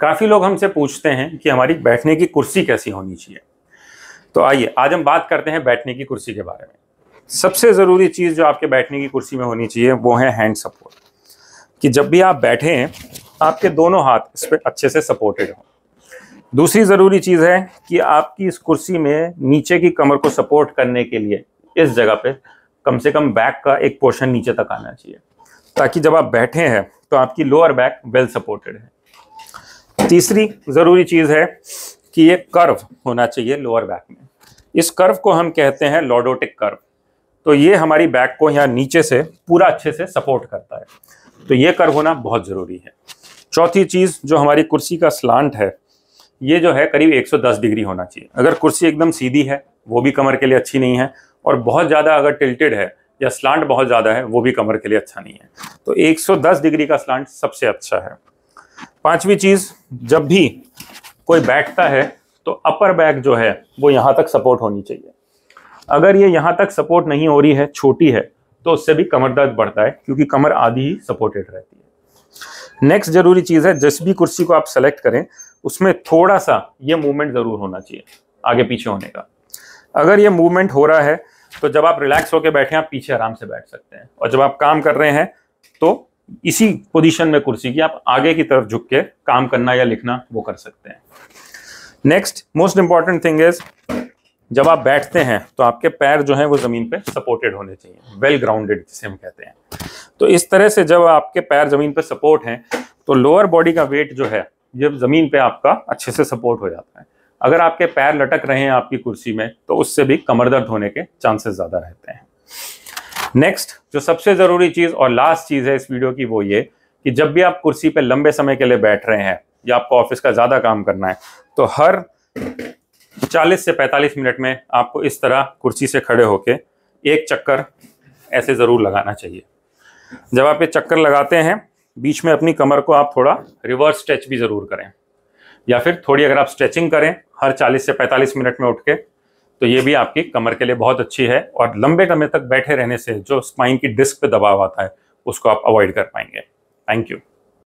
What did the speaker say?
काफ़ी लोग हमसे पूछते हैं कि हमारी बैठने की कुर्सी कैसी होनी चाहिए तो आइए आज हम बात करते हैं बैठने की कुर्सी के बारे में सबसे ज़रूरी चीज़ जो आपके बैठने की कुर्सी में होनी चाहिए वो है हैंड सपोर्ट कि जब भी आप बैठें आपके दोनों हाथ इस पर अच्छे से सपोर्टेड हों दूसरी ज़रूरी चीज़ है कि आपकी इस कुर्सी में नीचे की कमर को सपोर्ट करने के लिए इस जगह पे कम से कम बैक का एक पोर्शन नीचे तक आना चाहिए ताकि जब आप बैठे हैं तो आपकी लोअर बैक वेल सपोर्टेड है तीसरी ज़रूरी चीज़ है कि ये कर्व होना चाहिए लोअर बैक में इस कर्व को हम कहते हैं लॉडोटिक कर्व तो ये हमारी बैक को यहाँ नीचे से पूरा अच्छे से सपोर्ट करता है तो ये कर्व होना बहुत ज़रूरी है चौथी चीज़ जो हमारी कुर्सी का स्लांट है ये जो है करीब 110 डिग्री होना चाहिए अगर कुर्सी एकदम सीधी है वो भी कमर के लिए अच्छी नहीं है और बहुत ज़्यादा अगर टिल्टेड है या स्लांट बहुत ज़्यादा है वो भी कमर के लिए अच्छा नहीं है तो 110 डिग्री का स्लांट सबसे अच्छा है पांचवी चीज जब भी कोई बैठता है तो अपर बैक जो है वो यहां तक सपोर्ट होनी चाहिए अगर ये यहां तक सपोर्ट नहीं हो रही है छोटी है तो उससे भी कमर दर्द बढ़ता है क्योंकि कमर आधी ही सपोर्टेड रहती है नेक्स्ट जरूरी चीज़ है जिस भी कुर्सी को आप सेलेक्ट करें उसमें थोड़ा सा ये मूवमेंट ज़रूर होना चाहिए आगे पीछे होने का अगर ये मूवमेंट हो रहा है तो जब आप रिलैक्स होकर बैठे आप पीछे आराम से बैठ सकते हैं और जब आप काम कर रहे हैं तो इसी पोजीशन में कुर्सी की आप आगे की तरफ झुक के काम करना या लिखना वो कर सकते हैं next most important thing is जब आप बैठते हैं तो आपके पैर जो हैं वो ज़मीन पे सपोर्टेड होने चाहिए वेल ग्राउंडेड जिसे हम कहते हैं तो इस तरह से जब आपके पैर ज़मीन पे सपोर्ट हैं तो लोअर बॉडी का वेट जो है जब ज़मीन पे आपका अच्छे से सपोर्ट हो जाता है अगर आपके पैर लटक रहे हैं आपकी कुर्सी में तो उससे भी कमर दर्द होने के चांसेस ज़्यादा रहते हैं नेक्स्ट जो सबसे ज़रूरी चीज़ और लास्ट चीज़ है इस वीडियो की वो ये कि जब भी आप कुर्सी पर लंबे समय के लिए बैठ रहे हैं या आपको ऑफिस का ज़्यादा काम करना है तो हर 40 से 45 मिनट में आपको इस तरह कुर्सी से खड़े होके एक चक्कर ऐसे ज़रूर लगाना चाहिए जब आप ये चक्कर लगाते हैं बीच में अपनी कमर को आप थोड़ा रिवर्स स्ट्रेच भी ज़रूर करें या फिर थोड़ी अगर आप स्ट्रेचिंग करें हर 40 से 45 मिनट में उठ के तो ये भी आपकी कमर के लिए बहुत अच्छी है और लंबे समय तक बैठे रहने से जो स्पाइन की डिस्क पे दबाव आता है उसको आप अवॉइड कर पाएंगे थैंक यू